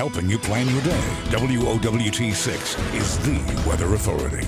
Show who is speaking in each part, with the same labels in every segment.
Speaker 1: helping you plan your day. WOWT6 is the weather authority.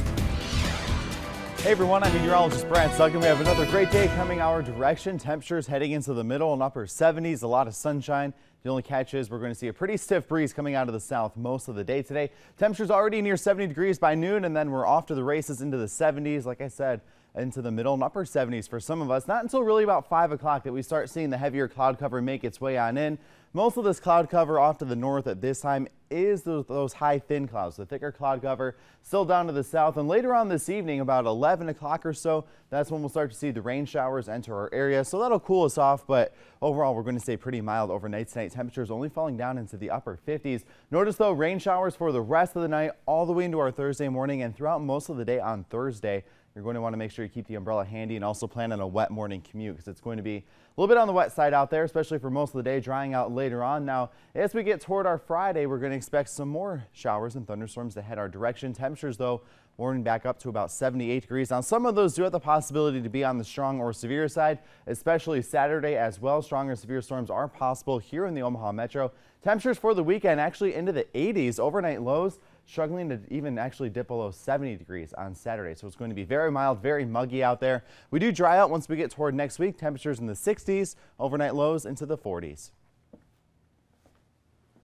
Speaker 1: Hey everyone, I'm meteorologist Brad and We have another great day coming our direction. Temperatures heading into the middle and upper 70s, a lot of sunshine. The only catch is we're going to see a pretty stiff breeze coming out of the south most of the day today. Temperatures already near 70 degrees by noon, and then we're off to the races into the 70s. Like I said, into the middle and upper 70s for some of us. Not until really about 5 o'clock that we start seeing the heavier cloud cover make its way on in. Most of this cloud cover off to the north at this time is those, those, high thin clouds, the thicker cloud cover still down to the south. And later on this evening, about 11 o'clock or so, that's when we'll start to see the rain showers enter our area. So that'll cool us off. But overall, we're going to stay pretty mild overnight tonight. Temperatures only falling down into the upper 50s. Notice, though, rain showers for the rest of the night all the way into our Thursday morning and throughout most of the day on Thursday. You're going to want to make sure you keep the umbrella handy and also plan on a wet morning commute because it's going to be a little bit on the wet side out there, especially for most of the day, drying out later on. Now, as we get toward our Friday, we're going to expect some more showers and thunderstorms to head our direction. Temperatures, though, warming back up to about 78 degrees. Now, some of those do have the possibility to be on the strong or severe side, especially Saturday as well. Strong or severe storms are possible here in the Omaha Metro. Temperatures for the weekend actually into the 80s, overnight lows struggling to even actually dip below 70 degrees on Saturday. So it's going to be very mild, very muggy out there. We do dry out once we get toward next week. Temperatures in the 60s, overnight lows into the 40s.